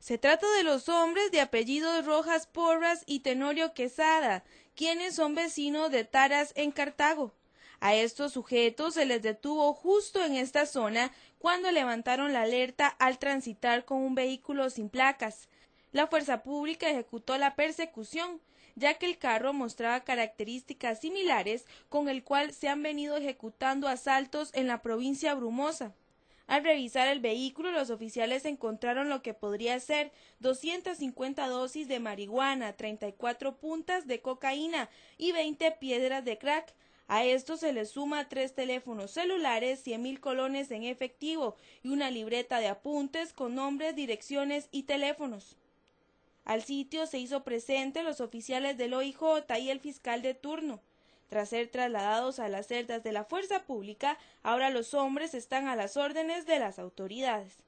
Se trata de los hombres de apellidos Rojas Porras y Tenorio Quesada, quienes son vecinos de Taras en Cartago. A estos sujetos se les detuvo justo en esta zona cuando levantaron la alerta al transitar con un vehículo sin placas. La fuerza pública ejecutó la persecución, ya que el carro mostraba características similares con el cual se han venido ejecutando asaltos en la provincia brumosa. Al revisar el vehículo, los oficiales encontraron lo que podría ser 250 dosis de marihuana, 34 puntas de cocaína y 20 piedras de crack. A esto se le suma tres teléfonos celulares, cien mil colones en efectivo y una libreta de apuntes con nombres, direcciones y teléfonos. Al sitio se hizo presente los oficiales del OIJ y el fiscal de turno. Tras ser trasladados a las celdas de la fuerza pública, ahora los hombres están a las órdenes de las autoridades.